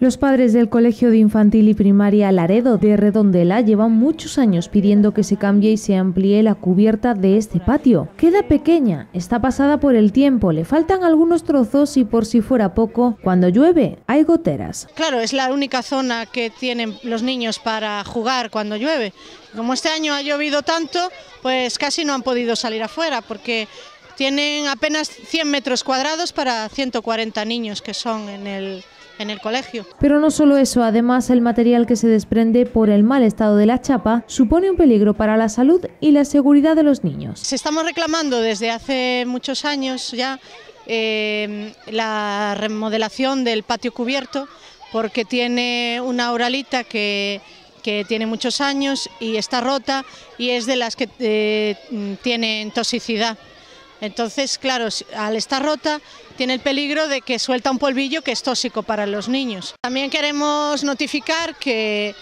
Los padres del Colegio de Infantil y Primaria Laredo de Redondela llevan muchos años pidiendo que se cambie y se amplíe la cubierta de este patio. Queda pequeña, está pasada por el tiempo, le faltan algunos trozos y por si fuera poco, cuando llueve hay goteras. Claro, es la única zona que tienen los niños para jugar cuando llueve. Como este año ha llovido tanto, pues casi no han podido salir afuera porque tienen apenas 100 metros cuadrados para 140 niños que son en el en el colegio. Pero no solo eso, además el material que se desprende por el mal estado de la chapa supone un peligro para la salud y la seguridad de los niños. Se estamos reclamando desde hace muchos años ya eh, la remodelación del patio cubierto porque tiene una oralita que, tiene muchos años y está rota y es de las que eh, tienen toxicidad. Entonces, claro, al estar rota tiene el peligro de que suelta un polvillo que es tóxico para los niños. También queremos notificar que,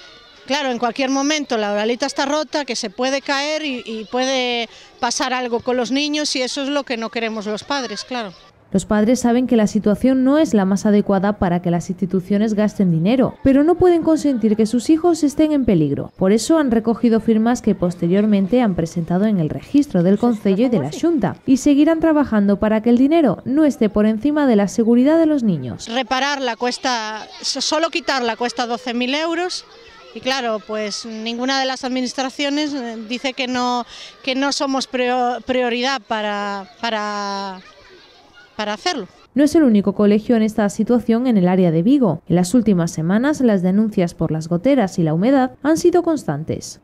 claro, en cualquier momento la oralita está rota, que se puede caer y, y puede pasar algo con los niños y eso es lo que no queremos los padres, claro. Los padres saben que la situación no es la más adecuada para que las instituciones gasten dinero, pero no pueden consentir que sus hijos estén en peligro. Por eso han recogido firmas que posteriormente han presentado en el registro del Consejo y de la Junta y seguirán trabajando para que el dinero no esté por encima de la seguridad de los niños. Repararla cuesta, solo quitarla cuesta 12.000 euros. Y claro, pues ninguna de las administraciones eh, dice que no, que no somos prioridad para, para hacerlo. No es el único colegio en esta situación en el área de Vigo. En las últimas semanas las denuncias por las goteras y la humedad han sido constantes.